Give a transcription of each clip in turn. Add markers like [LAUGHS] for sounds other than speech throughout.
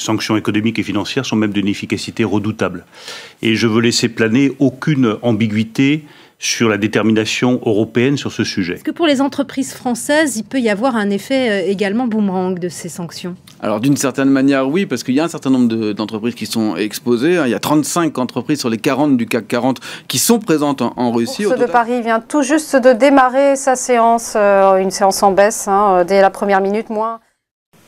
Les sanctions économiques et financières sont même d'une efficacité redoutable. Et je veux laisser planer aucune ambiguïté sur la détermination européenne sur ce sujet. Est-ce que pour les entreprises françaises, il peut y avoir un effet euh, également boomerang de ces sanctions Alors d'une certaine manière, oui, parce qu'il y a un certain nombre d'entreprises qui sont exposées. Hein. Il y a 35 entreprises sur les 40 du CAC 40 qui sont présentes en, Russie. Le de Paris vient tout juste de démarrer sa séance, euh, une séance en baisse, hein, euh, dès la première minute moins.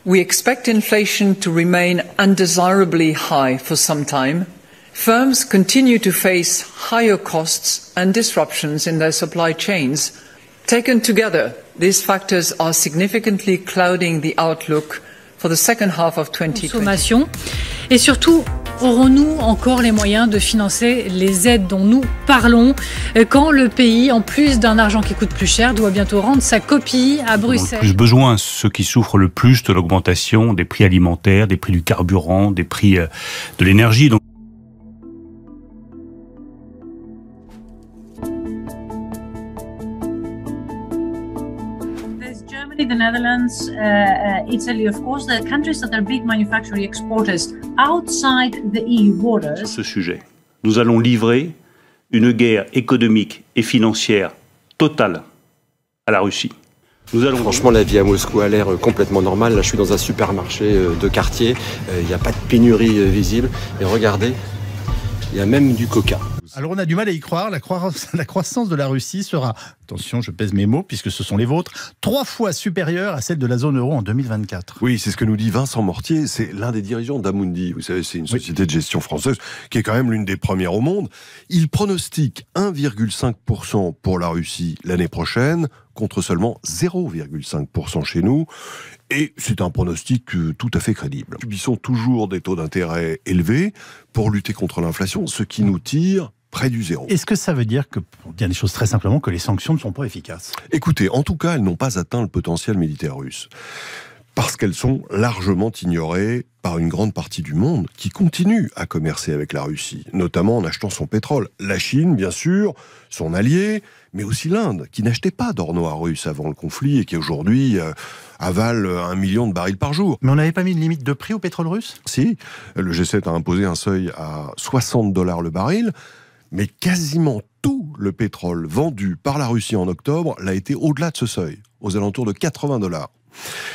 We expect inflation to remain undesirably high for some time. Firms continue to face higher costs and disruptions in their supply chains. Taken together, these factors are significantly clouding the outlook for the second half of 2020. Consommation. Et surtout, Aurons-nous encore les moyens de financer les aides dont nous parlons euh, quand le pays, en plus d'un argent qui coûte plus cher, doit bientôt rendre sa copie à Bruxelles le plus besoin, ceux qui souffrent le plus de l'augmentation des prix alimentaires, des prix du carburant, des prix euh, de l'énergie. the Netherlands, uh, uh, Italy, of course, the countries that are big manufacturing exporters outside the EU borders. Sur ce sujet, nous allons livrer une guerre économique et financière totale à la Russie. Nous allons... Franchement, la vie à Moscou a l'air euh, complètement normale. Là, je suis dans un supermarché euh, de quartier. Euh, il n'y a pas de pénurie visible. Et regardez, il y a même du coca. Alors on a du mal à y croire. [LAUGHS] La, croissance, de la Russie sera, attention, je pèse mes mots puisque ce sont les vôtres, trois fois supérieure à celle de la zone euro en 2024. Oui, c'est ce que nous dit Vincent Mortier. C'est l'un des dirigeants d'Amundi. Vous savez, c'est une société de gestion française qui est quand même l'une des premières au monde. Il pronostique 1,5% pour la Russie l'année prochaine contre seulement 0,5% chez nous. Et c'est un pronostic euh, tout à fait crédible. Nous subissons toujours des taux d'intérêt élevés pour lutter contre l'inflation, ce qui nous tire près du zéro. Est-ce que ça veut dire que, pour dire des choses très simplement, que les sanctions ne sont pas efficaces Écoutez, en tout cas, elles n'ont pas atteint le potentiel militaire russe parce qu'elles sont largement ignorées par une grande partie du monde qui continue à commercer avec la Russie, notamment en achetant son pétrole. La Chine, bien sûr, son allié, mais aussi l'Inde, qui n'achetait pas d'or noir russe avant le conflit et qui aujourd'hui euh, avale un million de barils par jour. Mais on n'avait pas mis de limite de prix au pétrole russe Si, le G7 a imposé un seuil à 60 dollars le baril, mais quasiment tout le pétrole vendu par la Russie en octobre l'a été au-delà de ce seuil, aux alentours de 80 dollars.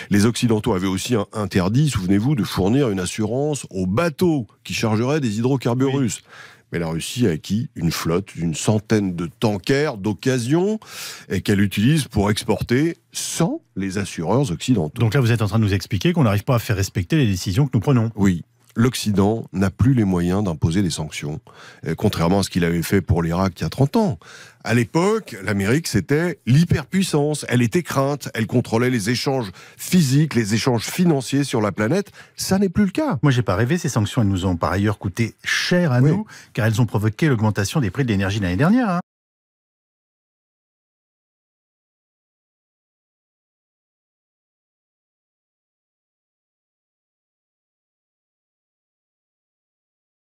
Les Occidentaux avaient aussi interdit, souvenez-vous, de fournir une assurance aux bateaux qui chargeraient des hydrocarbures russes. Mais la Russie a acquis une flotte d'une centaine de tankers d'occasion et qu'elle utilise pour exporter sans les assureurs occidentaux. Donc là, vous êtes en train de nous expliquer qu'on n'arrive pas à faire respecter les décisions que nous prenons. Oui, l'Occident n'a plus les moyens d'imposer des sanctions, euh, contrairement à ce qu'il avait fait pour l'Irak il y a 30 ans. À l'époque, l'Amérique, c'était l'hyperpuissance. Elle était crainte, elle contrôlait les échanges physiques, les échanges financiers sur la planète. Ça n'est plus le cas. Moi, j'ai pas rêvé. Ces sanctions, elles nous ont par ailleurs coûté cher à nous, car elles ont provoqué l'augmentation des prix de l'énergie l'année dernière. Hein.